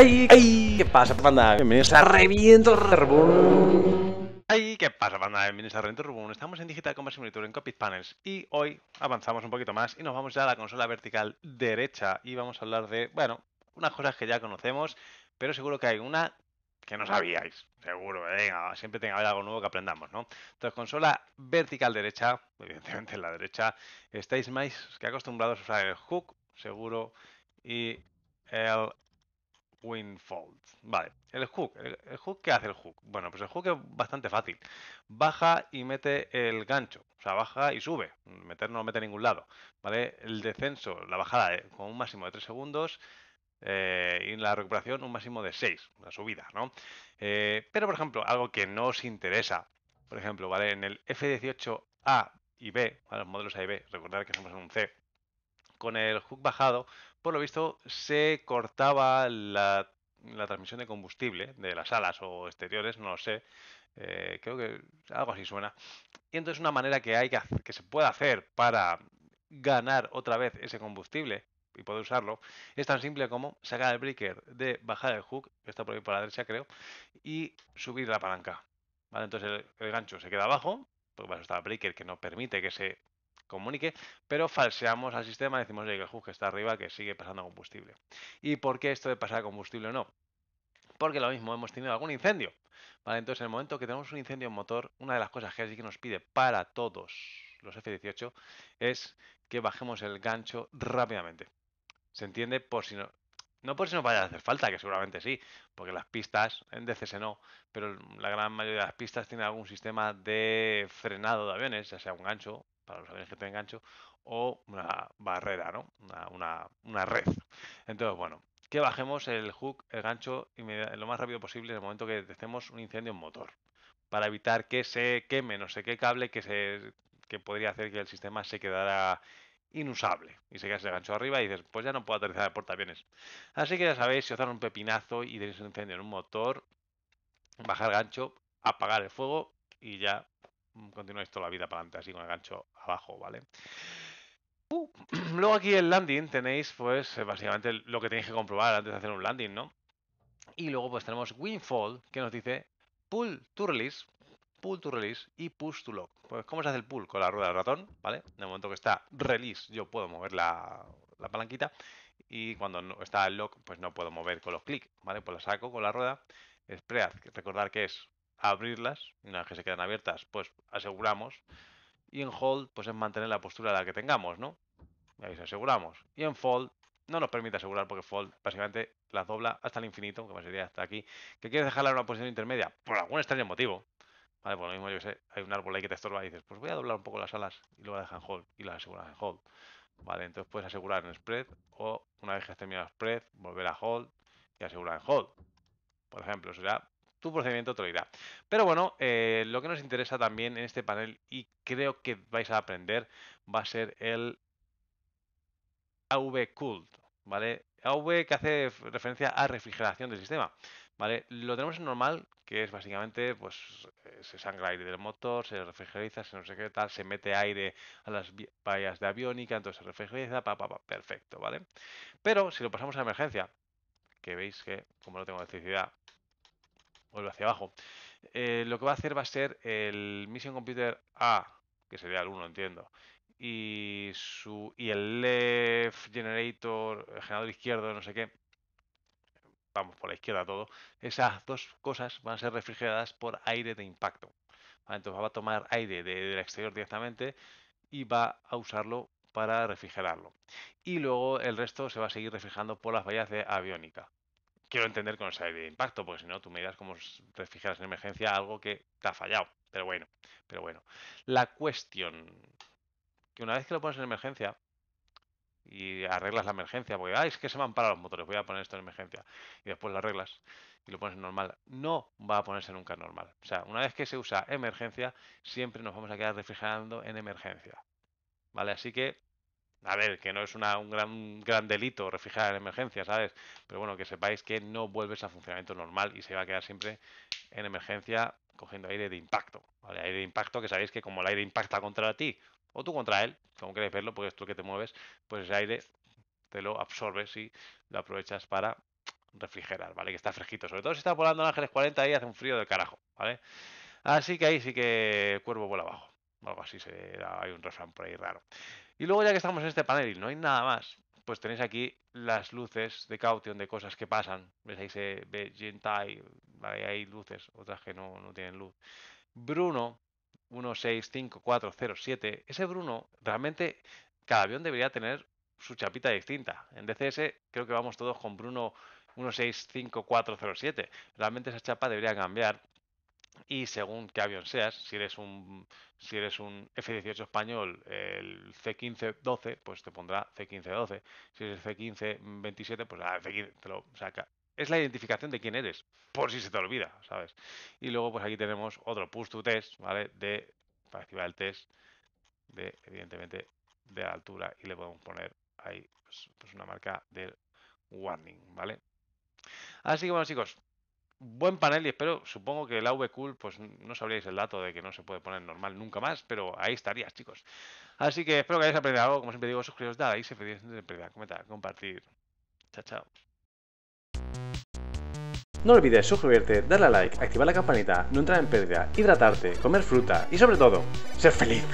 ¡Ay! ¡Ay! ¿Qué pasa, panda? Bienvenidos a Reviento ¡Ay! ¿Qué pasa, panda? Bienvenidos a Reviento Estamos en Digital Commerce Monitor en Copy Panels y hoy avanzamos un poquito más y nos vamos ya a la consola vertical derecha y vamos a hablar de, bueno, unas cosas que ya conocemos, pero seguro que hay una que no sabíais, seguro, eh. venga, siempre tenga algo nuevo que aprendamos, ¿no? Entonces, consola vertical derecha, evidentemente en la derecha, estáis más que acostumbrados a usar el hook, seguro, y el Winfold. Vale, el hook. El, hook qué hace el hook? Bueno, pues el hook es bastante fácil. Baja y mete el gancho. O sea, baja y sube. Meter no mete a ningún lado. ¿Vale? El descenso, la bajada eh, con un máximo de 3 segundos. Eh, y la recuperación un máximo de 6, la subida, ¿no? Eh, pero, por ejemplo, algo que no os interesa, por ejemplo, ¿vale? En el F18A y B, los modelos A y B, recordar que estamos en un C, con el hook bajado por lo visto se cortaba la, transmisión de combustible de las alas o exteriores, no lo sé. Eh, creo que algo así suena. Y entonces una manera que hay que, que se puede hacer para ganar otra vez ese combustible y poder usarlo, es tan simple como sacar el breaker de bajar el hook, que está por ahí por la derecha creo, y subir la palanca. Entonces el, gancho se queda abajo, porque vas a está el breaker que no permite que se comunique, pero falseamos al sistema, decimos que el que está arriba, que sigue pasando combustible. ¿Y por qué esto de pasar combustible o no? Porque lo mismo hemos tenido algún incendio. Vale, entonces en el momento que tenemos un incendio en motor, una de las cosas que así que nos pide para todos los F-18 es que bajemos el gancho rápidamente. ¿Se entiende? Por si no, no por si no vaya a hacer falta, que seguramente sí, porque las pistas, en DCS no, pero la gran mayoría de las pistas tienen algún sistema de frenado de aviones, ya sea un gancho para los aviones que tienen gancho, o una barrera, ¿no? Una, red. Entonces, bueno, que bajemos el hook, el gancho, lo más rápido posible en el momento que detectemos un incendio en motor, para evitar que se queme no sé qué cable que, se, podría hacer que el sistema se quedara inusable. Y se quede el gancho arriba y dices, pues ya no puedo aterrizar el portaaviones. Así que ya sabéis, si os dan un pepinazo y tenéis un incendio en un motor, bajar gancho, apagar el fuego y ya mm, continuáis toda la vida para adelante así con el gancho ¿vale? Uh, luego aquí el landing tenéis, pues, eh, básicamente lo que tenéis que comprobar antes de hacer un landing, ¿no? Y luego pues tenemos Winfall, que nos dice pull to release, pull to release y push to lock. Pues, ¿cómo se hace el pull? Con la rueda del ratón, ¿vale? En el momento que está release, yo puedo mover la, palanquita. Y cuando no, está el lock, pues no puedo mover con los clics, ¿vale? Pues la saco con la rueda. Spread, recordar que es abrirlas, una vez que se quedan abiertas, pues aseguramos y en hold, pues es mantener la postura la que tengamos, ¿no? Y ahí se aseguramos. Y en fold, no nos permite asegurar porque fold básicamente las dobla hasta el infinito, que sería hasta aquí. ¿Que quieres dejarla en una posición intermedia? Por algún extraño motivo. Vale, por lo mismo, yo sé, hay un árbol ahí que te estorba y dices, pues voy a doblar un poco las alas y luego dejar en hold y las aseguras en hold. Vale, entonces puedes asegurar en spread o una vez que has terminado spread, volver a hold y asegurar en hold. Por ejemplo, será tu procedimiento te lo Pero bueno, eh, lo que nos interesa también en este panel y creo que vais a aprender va a ser el AV Cult, ¿vale? AV que hace referencia a refrigeración del sistema, ¿vale? Lo tenemos en normal, que es básicamente, pues, eh, se sangra aire del motor, se refrigeriza, se no sé qué tal, se mete aire a las vallas de aviónica, entonces se refrigeriza, pa, perfecto, ¿vale? Pero si lo pasamos a emergencia, que veis que, como no tengo electricidad, vuelve hacia abajo. Eh, lo que va a hacer va a ser el Mission Computer A, que sería el 1, entiendo, y, su, el left generator, el generador izquierdo, no sé qué, vamos, por la izquierda todo, esas dos cosas van a ser refrigeradas por aire de impacto. Entonces va a tomar aire del exterior directamente y va a usarlo para refrigerarlo. Y luego el resto se va a seguir refrigerando por las vallas de aviónica quiero entender con esa de impacto, porque si no, tú me dirás cómo te en emergencia algo que te ha fallado. Pero bueno, pero bueno. La cuestión, que una vez que lo pones en emergencia y arreglas la emergencia, porque, es que se me han parado los motores, voy a poner esto en emergencia, y después lo arreglas y lo pones en normal, no va a ponerse nunca normal. O sea, una vez que se usa emergencia, siempre nos vamos a quedar refrigerando en emergencia. ¿Vale? Así que a ver, que no es un gran, delito refrigerar en emergencia, ¿sabes? Pero bueno, que sepáis que no vuelves a funcionamiento normal y se va a quedar siempre en emergencia cogiendo aire de impacto. ¿vale? Aire de impacto que sabéis que como el aire impacta contra ti o tú contra él, como queréis verlo, porque es tú que te mueves, pues ese aire te lo absorbes y lo aprovechas para refrigerar, ¿vale? Que está fresquito. Sobre todo si está volando en Ángeles 40 ahí hace un frío de carajo, ¿vale? Así que ahí sí que el cuervo vuela abajo. Algo así se da, hay un refrán por ahí raro. Y luego ya que estamos en este panel y no hay nada más, pues tenéis aquí las luces de caution de cosas que pasan. veis Ahí se ve Gentai, hay luces, otras que no, no tienen luz. Bruno, 165407. Ese Bruno, realmente cada avión debería tener su chapita distinta. En DCS creo que vamos todos con Bruno 165407. Realmente esa chapa debería cambiar y según qué avión seas, si eres un, si eres un F-18 español, el C-15-12, pues te pondrá C-15-12. Si eres C-15-27, pues ah, te lo saca. Es la identificación de quién eres, por si se te olvida, ¿sabes? Y luego, pues aquí tenemos otro push to test, ¿vale? De, para activar el test de, evidentemente, de altura y le podemos poner ahí pues, pues una marca de warning, ¿vale? Así que bueno chicos, buen panel y espero, supongo que el AV Cool pues no sabríais el dato de que no se puede poner normal nunca más, pero ahí estarías, chicos. Así que espero que hayáis aprendido algo. Como siempre digo, suscribiros, dadle en feliz, comentar, compartir. Chao, chao. No olvides suscribirte, darle a like, activar la campanita, no entrar en pérdida, hidratarte, comer fruta y sobre todo, ser feliz,